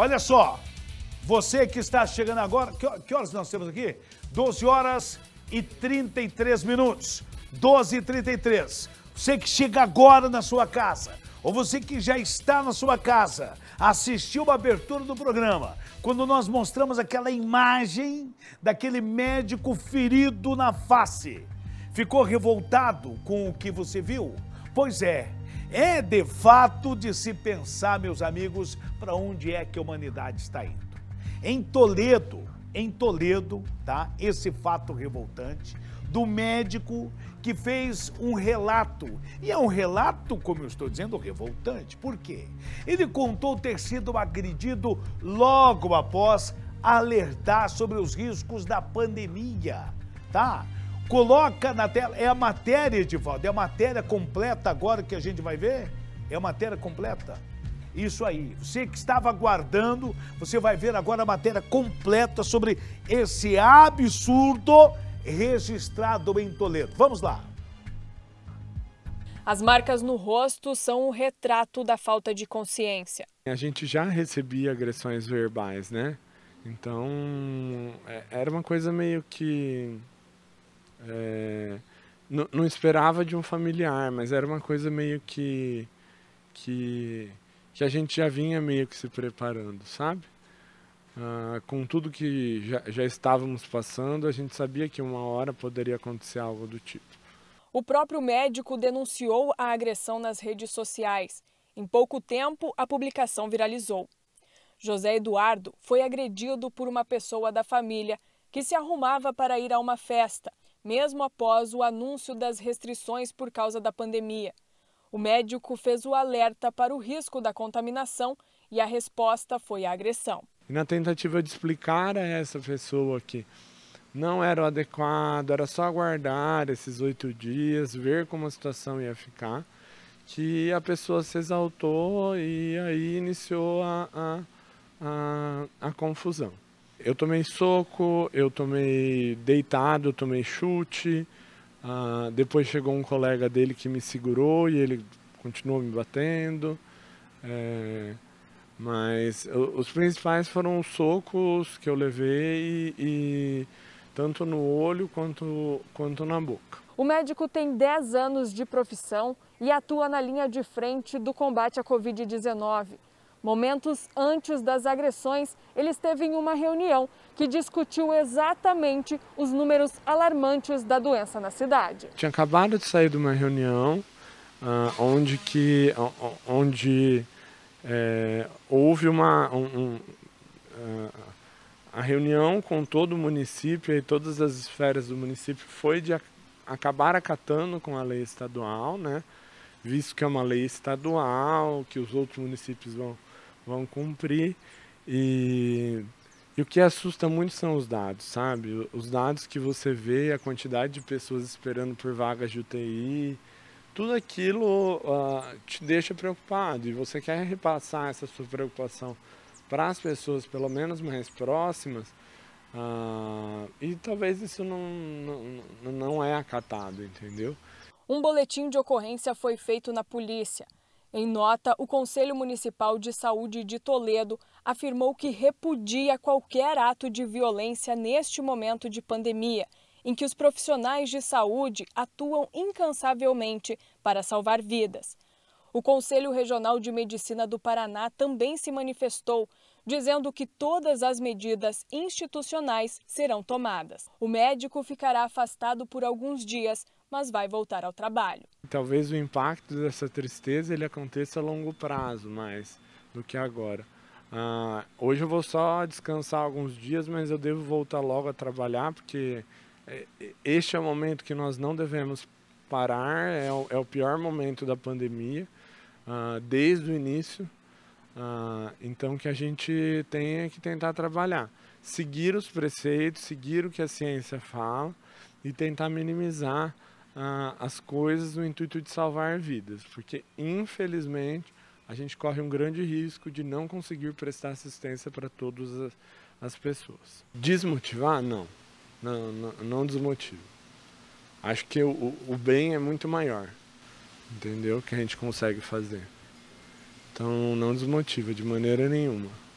Olha só, você que está chegando agora, que, horas nós temos aqui? 12 horas e 33 minutos. 12 e 33. Você que chega agora na sua casa, ou você que já está na sua casa, assistiu a abertura do programa, quando nós mostramos aquela imagem daquele médico ferido na face. Ficou revoltado com o que você viu? Pois é, é de fato de se pensar, meus amigos, para onde é que a humanidade está indo. Em Toledo, em Toledo, tá? Esse fato revoltante do médico que fez um relato. E é um relato, como eu estou dizendo, revoltante. Por quê? Ele contou ter sido agredido logo após alertar sobre os riscos da pandemia, tá? Coloca na tela, é a matéria, Edivaldo, é a matéria completa agora que a gente vai ver? É a matéria completa? Isso aí. Você que estava aguardando, você vai ver agora a matéria completa sobre esse absurdo registrado em Toledo. Vamos lá. As marcas no rosto são o retrato da falta de consciência. A gente já recebia agressões verbais, né? Então, é, era uma coisa meio que é, não, não esperava de um familiar, mas era uma coisa meio que, que, que a gente já vinha meio que se preparando, sabe? Ah, com tudo que já, já estávamos passando, a gente sabia que uma hora poderia acontecer algo do tipo. O próprio médico denunciou a agressão nas redes sociais. Em pouco tempo, a publicação viralizou. José Eduardo foi agredido por uma pessoa da família que se arrumava para ir a uma festa mesmo após o anúncio das restrições por causa da pandemia. O médico fez o alerta para o risco da contaminação e a resposta foi a agressão. Na tentativa de explicar a essa pessoa que não era o adequado, era só aguardar esses oito dias, ver como a situação ia ficar, que a pessoa se exaltou e aí iniciou a, a, a, a confusão. Eu tomei soco, eu tomei deitado, eu tomei chute. Uh, depois chegou um colega dele que me segurou e ele continuou me batendo. É, mas os principais foram os socos que eu levei, e, e, tanto no olho quanto, quanto na boca. O médico tem 10 anos de profissão e atua na linha de frente do combate à Covid-19. Momentos antes das agressões, ele esteve em uma reunião que discutiu exatamente os números alarmantes da doença na cidade. Tinha acabado de sair de uma reunião ah, onde, que, onde é, houve uma. Um, um, ah, a reunião com todo o município e todas as esferas do município foi de acabar acatando com a lei estadual, né? visto que é uma lei estadual, que os outros municípios vão vão cumprir. E, e o que assusta muito são os dados, sabe? Os dados que você vê, a quantidade de pessoas esperando por vagas de UTI, tudo aquilo uh, te deixa preocupado e você quer repassar essa sua preocupação para as pessoas, pelo menos mais próximas, uh, e talvez isso não, não, não é acatado, entendeu? Um boletim de ocorrência foi feito na polícia. Em nota, o Conselho Municipal de Saúde de Toledo afirmou que repudia qualquer ato de violência neste momento de pandemia, em que os profissionais de saúde atuam incansavelmente para salvar vidas. O Conselho Regional de Medicina do Paraná também se manifestou, dizendo que todas as medidas institucionais serão tomadas. O médico ficará afastado por alguns dias mas vai voltar ao trabalho. Talvez o impacto dessa tristeza ele aconteça a longo prazo mais do que agora. Uh, hoje eu vou só descansar alguns dias, mas eu devo voltar logo a trabalhar, porque é, é, este é o momento que nós não devemos parar, é o, é o pior momento da pandemia, uh, desde o início. Uh, então, que a gente tenha que tentar trabalhar, seguir os preceitos, seguir o que a ciência fala e tentar minimizar ah, as coisas no intuito de salvar vidas, porque infelizmente a gente corre um grande risco de não conseguir prestar assistência para todas as, as pessoas. Desmotivar? Não. Não, não, não desmotivo. Acho que o, o bem é muito maior, entendeu? Que a gente consegue fazer. Então não desmotiva de maneira nenhuma.